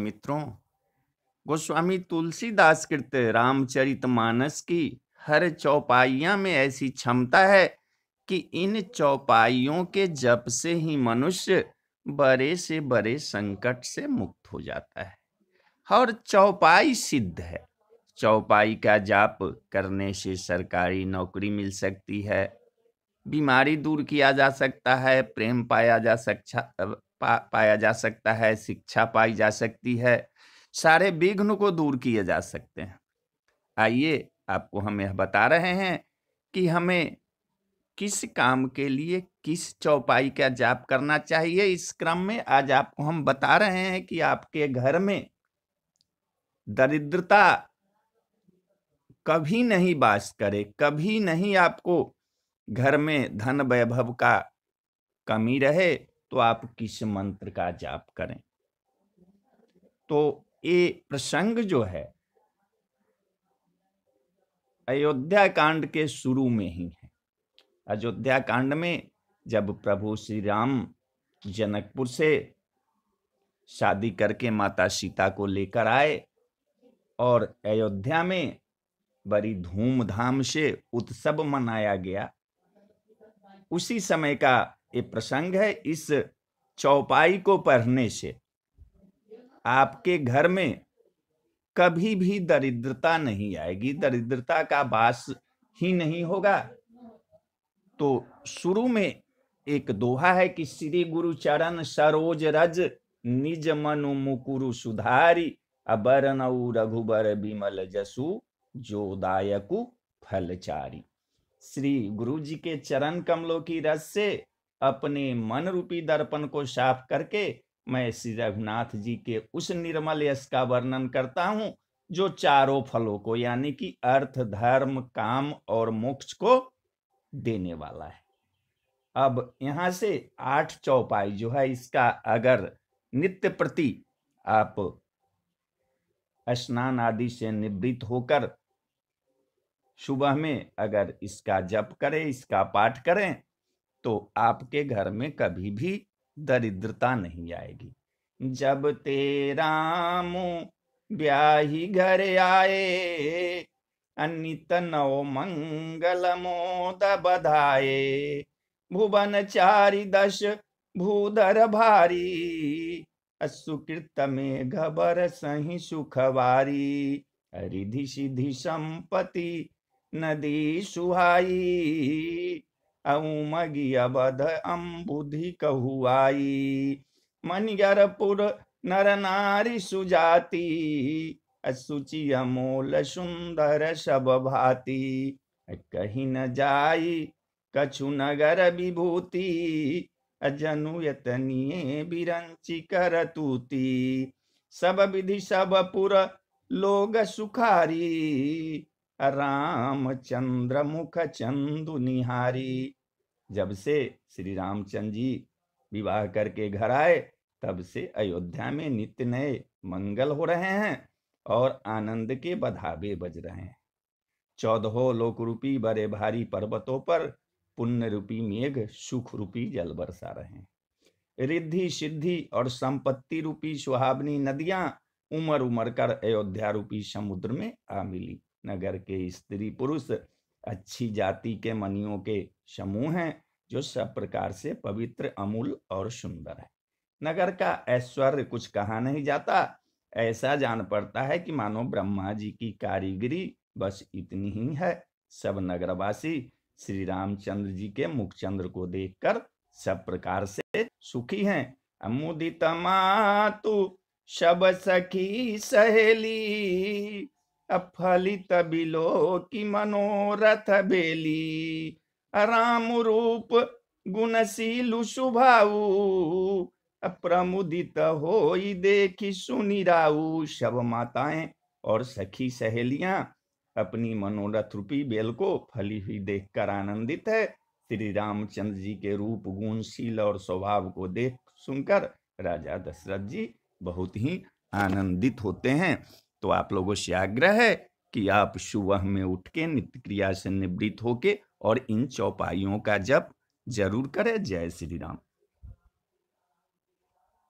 मित्रों गोस्वामी तुलसीदास रामचरित रामचरितमानस की हर चौपाइया में ऐसी क्षमता है कि इन चौपाइयों के जप से ही मनुष्य बड़े से बड़े संकट से मुक्त हो जाता है और चौपाई सिद्ध है चौपाई का जाप करने से सरकारी नौकरी मिल सकती है बीमारी दूर किया जा सकता है प्रेम पाया जा सकता पा, पाया जा सकता है शिक्षा पाई जा सकती है सारे विघ्न को दूर किए जा सकते हैं आइए आपको हम यह बता रहे हैं कि हमें किस काम के लिए किस चौपाई का जाप करना चाहिए इस क्रम में आज आपको हम बता रहे हैं कि आपके घर में दरिद्रता कभी नहीं बास करे कभी नहीं आपको घर में धन वैभव का कमी रहे तो आप किस मंत्र का जाप करें तो ये प्रसंग जो है अयोध्या कांड के शुरू में ही है अयोध्या कांड में जब प्रभु श्री राम जनकपुर से शादी करके माता सीता को लेकर आए और अयोध्या में बड़ी धूमधाम से उत्सव मनाया गया उसी समय का ये प्रसंग है इस चौपाई को पढ़ने से आपके घर में कभी भी दरिद्रता नहीं आएगी दरिद्रता का वास ही नहीं होगा तो शुरू में एक दोहा है कि श्री गुरु चरण सरोज रज निज मनु मुकुरु सुधारी अबरनऊ रघुबर बिमल जसु दायकु फलचारी श्री गुरु जी के चरण कमलों की रस से अपने मन रूपी दर्पण को साफ करके मैं श्री रघुनाथ जी के उस निर्मल यश का वर्णन करता हूँ जो चारों फलों को यानी कि अर्थ धर्म काम और मोक्ष को देने वाला है अब यहां से आठ चौपाई जो है इसका अगर नित्य प्रति आप स्नान आदि से निवृत्त होकर सुबह में अगर इसका जप करें इसका पाठ करें तो आपके घर में कभी भी दरिद्रता नहीं आएगी जब तेरा मुँह ब्याही घर आए अनित नव मंगल मोद बधाए भुवन चारि दश भूधर भारी असुकृत में घबर सही सुखवारी रिधि सिधि संपत्ति नदी सुहाई औमगियबध अम्बुधि कहुआई मनियरपुर नर नारी सुजाति असुचि अमोल सुंदर सब भाती कही न जाई कछु नगर विभूति अजनु यतनिये कर करतूती सब विधि सब पुर लोग सुखारी रामचंद्र मुख चंदु निहारी जब से श्री रामचंद्र जी विवाह करके घर आए तब से अयोध्या में नित्य नए मंगल हो रहे हैं और आनंद के बधावे बज रहे हैं चौदह लोक रूपी बड़े भारी पर्वतों पर पुण्य रूपी मेघ सुख रूपी जल बरसा रहे हैं रिद्धि सिद्धि और संपत्ति रूपी सुहावनी नदियां उमर उमर कर अयोध्या रूपी समुद्र में आ मिली नगर के स्त्री पुरुष अच्छी जाति के मनियों के समूह हैं जो सब प्रकार से पवित्र अमूल और सुंदर है नगर का ऐश्वर्य कुछ कहा नहीं जाता ऐसा जान पड़ता है कि मानो ब्रह्मा जी की कारीगरी बस इतनी ही है सब नगरवासी श्री रामचंद्र जी के मुखचंद्र को देखकर सब प्रकार से सुखी हैं अमुदित मातु सब सखी सहेली अफलित बिलो की मनोरथ बेली राम रूप गुणशीलु शुभाऊ प्रमुदित हो देखी सुनिराऊ सब माताएं और सखी सहेलियां अपनी मनोरथ रूपी बेल को फली हुई देखकर आनंदित है श्री रामचंद्र जी के रूप गुणशील और स्वभाव को देख सुनकर राजा दशरथ जी बहुत ही आनंदित होते हैं तो आप लोगों से आग्रह है कि आप सुबह में उठ के नित्य क्रिया से निवृत्त होके और इन चौपाइयों का जप जरूर करें जय श्री राम